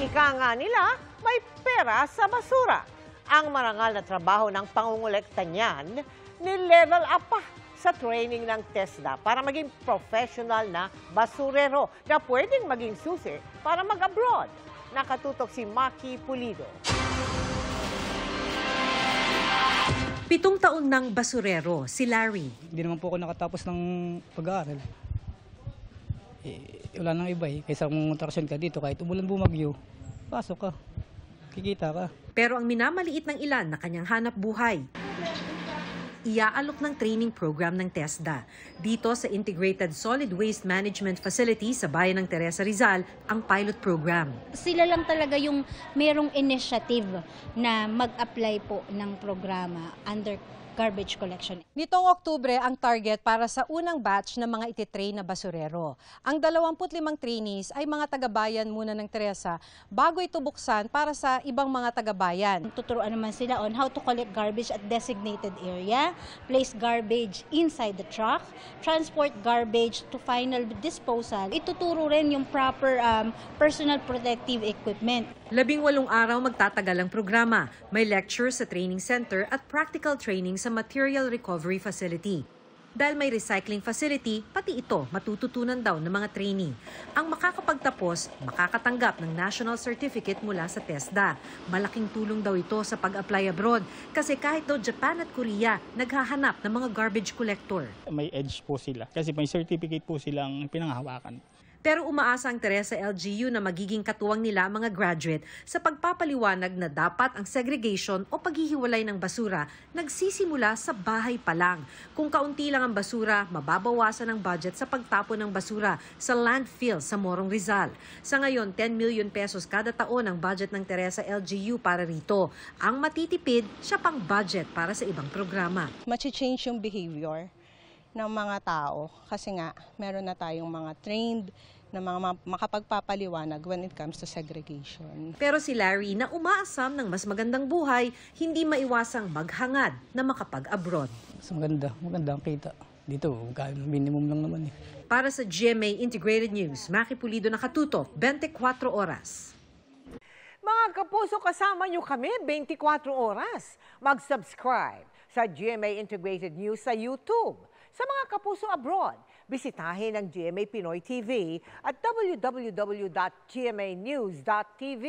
Ika nga nila, may pera sa basura. Ang marangal na trabaho ng pangungulekta niyan, ni-level up pa sa training ng TESDA para maging professional na basurero na pwedeng maging susi para mag-abroad. Nakatutok si Maki Pulido. Pitong taon ng basurero si Larry. Hindi naman po ako nakatapos ng pag-aaral eh, wala nang iba eh. Kaysa kung traksyon ka dito, kahit umulan bumagyo, pasok ka, kikita ka. Pero ang minamaliit ng ilan na kanyang hanap buhay, iaalok ng training program ng TESDA. Dito sa Integrated Solid Waste Management Facility sa bayan ng Teresa Rizal, ang pilot program. Sila lang talaga yung merong initiative na mag-apply po ng programa under garbage collection. Nitong Oktubre ang target para sa unang batch ng mga ititrain na basurero. Ang 25 trainees ay mga tagabayan muna ng Teresa bago ito buksan para sa ibang mga tagabayan. Tuturuan naman sila on how to collect garbage at designated area, place garbage inside the truck, transport garbage to final disposal. Ituturo rin yung proper um, personal protective equipment. Labing walong araw magtatagal ang programa. May lecture sa training center at practical training sa sa Material Recovery Facility. Dahil may recycling facility, pati ito matututunan daw ng mga trainee. Ang makakapagtapos, makakatanggap ng national certificate mula sa TESDA. Malaking tulong daw ito sa pag-apply abroad kasi kahit daw Japan at Korea naghahanap ng mga garbage collector. May edge po sila kasi may certificate po silang pinanghawakan. Pero umaasa ang Teresa LGU na magiging katuwang nila ang mga graduate sa pagpapaliwanag na dapat ang segregation o paghihiwalay ng basura nagsisimula sa bahay pa lang. Kung kaunti lang ang basura, mababawasan ang budget sa pagtapon ng basura sa landfill sa Morong Rizal. Sa ngayon, 10 million pesos kada taon ang budget ng Teresa LGU para rito. Ang matitipid, siya pang budget para sa ibang programa. Machi-change yung behavior ng mga tao kasi nga meron na tayong mga trained na mga makapagpapaliwanag when it comes to segregation. Pero si Larry na umaasam ng mas magandang buhay, hindi maiwasang maghangad na makapag-abroad. Mas maganda, maganda ang kita. Dito, minimum lang naman eh. Para sa GMA Integrated News, Maki Pulido nakatutok, 24 oras. Mga kapuso, kasama nyo kami 24 oras. Mag-subscribe sa GMA Integrated News sa YouTube sa mga kapuso abroad. Bisitahin ang GMA Pinoy TV at www.gmanews.tv.